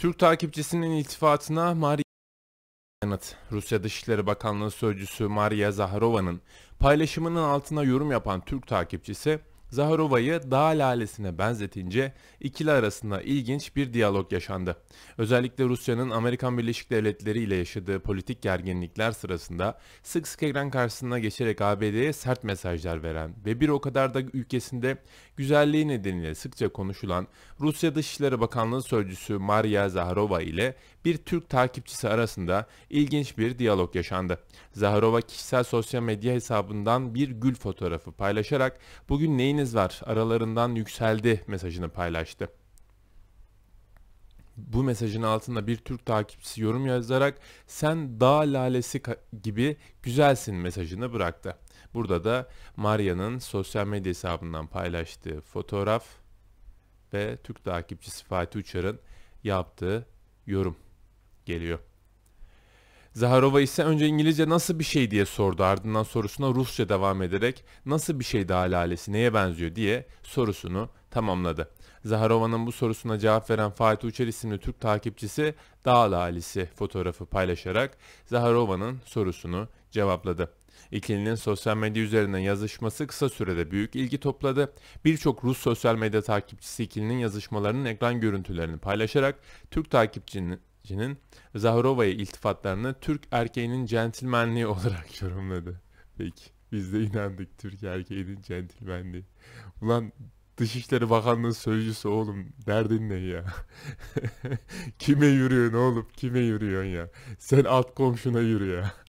Türk takipçisinin iltifatına Maria yanıt. Rusya Dışişleri Bakanlığı Sözcüsü Maria Zaharova'nın paylaşımının altına yorum yapan Türk takipçisi Zaharova'yı dağ lalesine benzetince ikili arasında ilginç bir diyalog yaşandı. Özellikle Rusya'nın Amerikan Birleşik Devletleri ile yaşadığı politik gerginlikler sırasında sık sık ekran karşısına geçerek ABD'ye sert mesajlar veren ve bir o kadar da ülkesinde güzelliği nedeniyle sıkça konuşulan Rusya Dışişleri Bakanlığı Sözcüsü Maria Zaharova ile bir Türk takipçisi arasında ilginç bir diyalog yaşandı. Zaharova kişisel sosyal medya hesabından bir gül fotoğrafı paylaşarak bugün neyin neyiniz var? Aralarından yükseldi mesajını paylaştı. Bu mesajın altında bir Türk takipçisi yorum yazarak sen dağ lalesi gibi güzelsin mesajını bıraktı. Burada da Maria'nın sosyal medya hesabından paylaştığı fotoğraf ve Türk takipçisi Fatih Uçar'ın yaptığı yorum geliyor. Zaharova ise önce İngilizce nasıl bir şey diye sordu ardından sorusuna Rusça devam ederek nasıl bir şey daha lalesi neye benziyor diye sorusunu tamamladı. Zaharova'nın bu sorusuna cevap veren Fatih Uçer isimli Türk takipçisi Dağ Lalesi fotoğrafı paylaşarak Zaharova'nın sorusunu cevapladı. İkilinin sosyal medya üzerinden yazışması kısa sürede büyük ilgi topladı. Birçok Rus sosyal medya takipçisi ikilinin yazışmalarının ekran görüntülerini paylaşarak Türk takipçinin Cin'in Zaharova'ya iltifatlarını Türk erkeğinin centilmenliği olarak yorumladı. Peki biz de inandık Türk erkeğinin centilmenliği. Ulan Dışişleri Bakanlığı sözcüsü oğlum derdin ne ya? kime yürüyorsun oğlum kime yürüyorsun ya? Sen alt komşuna yürü ya.